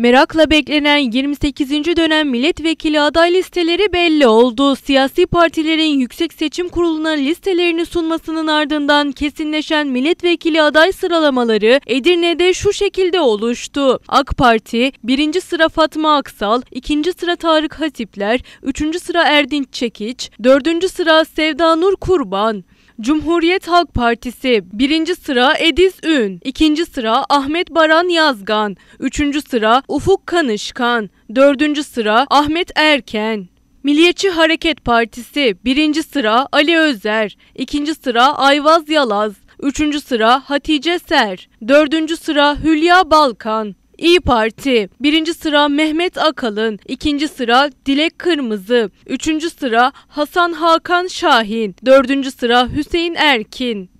Merakla beklenen 28. dönem milletvekili aday listeleri belli oldu. Siyasi partilerin Yüksek Seçim Kurulu'na listelerini sunmasının ardından kesinleşen milletvekili aday sıralamaları Edirne'de şu şekilde oluştu. AK Parti 1. sıra Fatma Aksal, 2. sıra Tarık Hatipler, 3. sıra Erdinç Çekiç, 4. sıra Sevda Nur Kurban. Cumhuriyet Halk Partisi 1. sıra Ediz Ün, 2. sıra Ahmet Baran Yazgan, 3. sıra Ufuk Kanışkan, 4. sıra Ahmet Erken. Milliyetçi Hareket Partisi 1. sıra Ali Özer, 2. sıra Ayvaz Yalaz, 3. sıra Hatice Ser, 4. sıra Hülya Balkan, İyi Parti. Birinci sıra Mehmet Akalın, ikinci sıra Dilek Kırmızı, üçüncü sıra Hasan Hakan Şahin, dördüncü sıra Hüseyin Erkin.